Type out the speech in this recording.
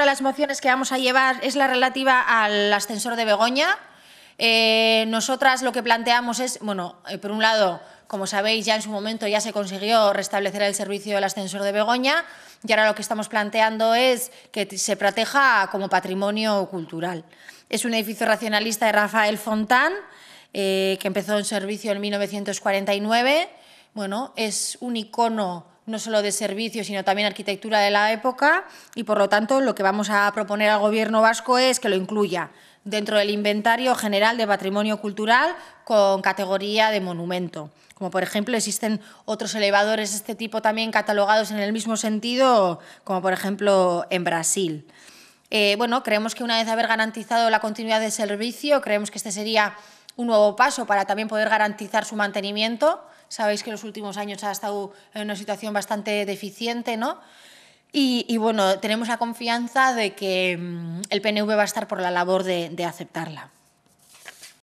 de las mociones que vamos a llevar es la relativa al ascensor de Begoña. Eh, nosotras lo que planteamos es, bueno, eh, por un lado, como sabéis, ya en su momento ya se consiguió restablecer el servicio del ascensor de Begoña y ahora lo que estamos planteando es que se proteja como patrimonio cultural. Es un edificio racionalista de Rafael Fontán, eh, que empezó en servicio en 1949. Bueno, es un icono no solo de servicio, sino también arquitectura de la época y, por lo tanto, lo que vamos a proponer al Gobierno vasco es que lo incluya dentro del inventario general de patrimonio cultural con categoría de monumento. Como por ejemplo existen otros elevadores de este tipo también catalogados en el mismo sentido, como por ejemplo en Brasil. Eh, bueno, creemos que una vez haber garantizado la continuidad de servicio, creemos que este sería un nuevo paso para también poder garantizar su mantenimiento. Sabéis que en los últimos años ha estado en una situación bastante deficiente, ¿no? Y, bueno, tenemos la confianza de que mm, el PNV va a estar por la labor de aceptarla.